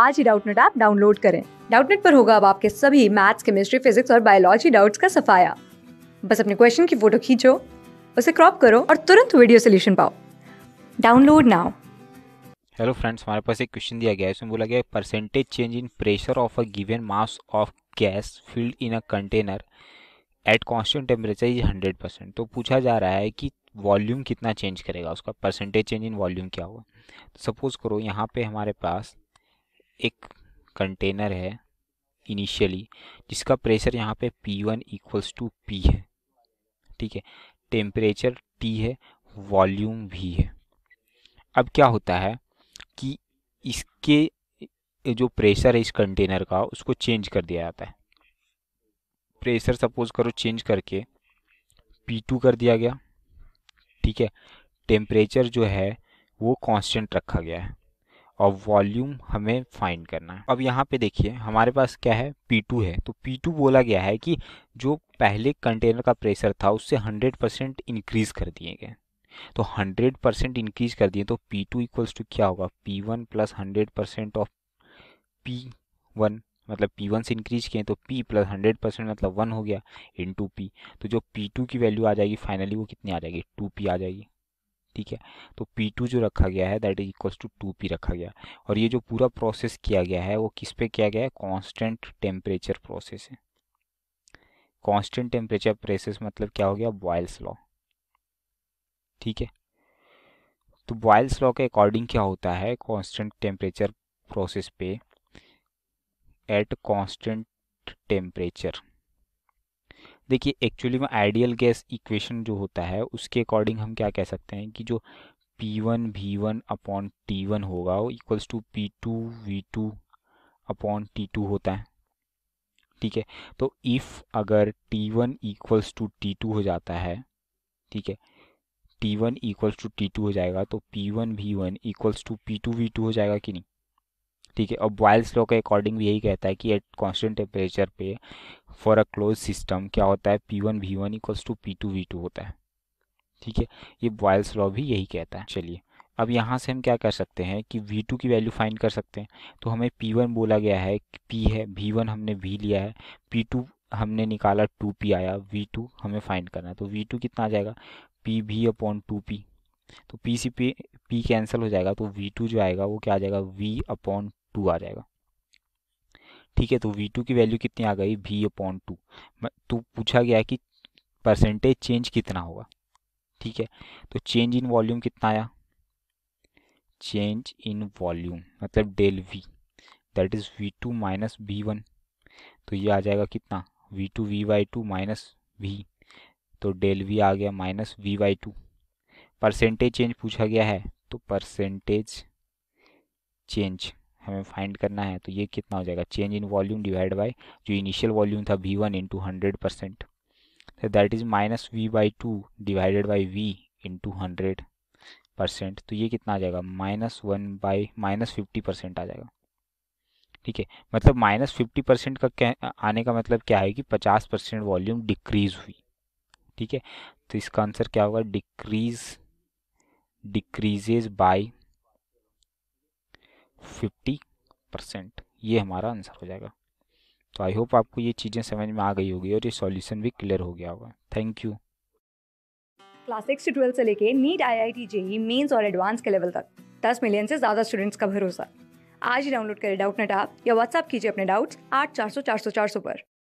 आज ही Doubtnut app download करें डाउटनेट पर होगा अब आपके सभी मैथ्स केमिस्ट्री फिजिक्स और बायोलॉजी डाउट्स का सफाया बस अपने क्वेश्चन की फोटो खींचो उसे क्रॉप करो और तुरंत वीडियो सोल्यूशन पाओ डाउनलोड नाउ हेलो फ्रेंड्स हमारे पास एक क्वेश्चन दिया गया है इसमें बोला गया है percentage change in pressure of a given mass of gas filled in a container at constant temperature is hundred percent तो पूछा जा रहा है कि वॉल्यूम कितना चेंज करेगा उसका परसेंटेज चेंज इन वॉल्यूम क्या होगा तो सपोज़ करो यहाँ पे हमारे पास एक कंटेनर है इनिशियली जिसका प्रेशर यहाँ पे P1 one equals to P है ठीक है टेम्परेचर T है वॉल्यूम भी है अब क्या होता है कि इसके जो प्रेशर है इस कंटेनर का उसको चेंज कर दिया जाता है प्रेशर सपोज करो चेंज करके P2 कर दिया गया ठीक है टेम्परेचर जो है वो कांस्टेंट रखा गया है और वॉल्यूम हमें फाइंड करना है अब यहाँ पे देखिए हमारे पास क्या है P2 है तो P2 बोला गया है कि जो पहले कंटेनर का प्रेशर था उससे 100 परसेंट इंक्रीज़ कर दिए गए तो 100 परसेंट इंक्रीज कर दिए तो P2 टू इक्वल्स टू क्या होगा P1 one plus hundred percent of P1 मतलब P1 से इंक्रीज किए तो P प्लस हंड्रेड परसेंट मतलब वन हो गया इन टू पी तो जो P2 की वैल्यू आ जाएगी फाइनली वो कितनी आ जाएगी टू पी आ जाएगी ठीक है तो P2 जो रखा गया है that is equals to two P रखा गया और ये जो पूरा प्रोसेस किया गया है वो किस पे किया गया है कॉन्स्टेंट टेम्परेचर प्रोसेस है कॉन्स्टेंट टेम्परेचर प्रोसेस मतलब क्या हो गया बॉयल्स लॉ ठीक है तो बॉयल्स लॉ के अकॉर्डिंग क्या होता है कॉन्स्टेंट टेम्परेचर प्रोसेस पे एट कॉन्स्टेंट टेम्परेचर देखिए एक्चुअली में आइडियल गैस इक्वेशन जो होता है उसके अकॉर्डिंग हम क्या कह सकते हैं कि जो P one V one upon T one होगा वो equals to P two V two upon T two होता है ठीक है तो इफ़ अगर T one equals to T two हो जाता है ठीक है T one equals to T two हो जाएगा तो P one V one equals to P two V two हो जाएगा कि नहीं ठीक है और बॉयल्स लॉ के अकॉर्डिंग भी यही कहता है कि एट कॉन्स्टेंट टेम्परेचर पे फॉर अ क्लोज सिस्टम क्या होता है P one V one equals to P two V two होता है ठीक है ये बॉयल्स लॉ भी यही कहता है चलिए अब यहाँ से हम क्या कर सकते हैं कि V2 की वैल्यू फाइंड कर सकते हैं तो हमें P1 बोला गया है P है V1 हमने V लिया है P2 हमने निकाला 2P आया V2 हमें फाइंड करना है तो V2 कितना आ जाएगा P V upon two P तो P C P P cancel हो जाएगा तो वी टू जो आएगा वो क्या आ जाएगा वी अपॉन टू आ जाएगा ठीक है तो वी टू की वैल्यू कितनी आ गई वी अपॉन टू तो पूछा गया कि परसेंटेज चेंज कितना होगा ठीक है तो चेंज इन वॉल्यूम कितना आया चेंज इन वॉल्यूम मतलब del V that is V two minus V one तो ये आ जाएगा कितना V two V Y two minus V तो डेल वी आ गया minus V Y two percentage change पूछा गया है तो परसेंटेज चेंज हमें फाइंड करना है तो ये कितना हो जाएगा change in volume divide by जो इनिशियल वॉल्यूम था V one into hundred percent तो that is minus V by two divided by V into hundred percent तो ये कितना आ जाएगा minus one by minus fifty percent आ जाएगा ठीक है मतलब माइनस फिफ्टी परसेंट का क्या आने का मतलब क्या है कि पचास परसेंट वॉल्यूम डिक्रीज हुई ठीक है तो इसका आंसर क्या होगा decrease decreases by fifty percent ये हमारा आंसर हो जाएगा तो आई होप आपको ये चीज़ें समझ में आ गई होगी और ये सॉल्यूशन भी क्लियर हो गया होगा थैंक यू क्लास सिक्स से ट्वेल्थ से लेके NEET I I T JEE mains और एडवांस के लेवल तक दस मिलियन से ज़्यादा स्टूडेंट्स का भरोसा आज ही डाउनलोड करें डाउट नेट आप या व्हाट्सअप कीजिए अपने डाउट्स आठ चार सौ चार सौ चार सौ पर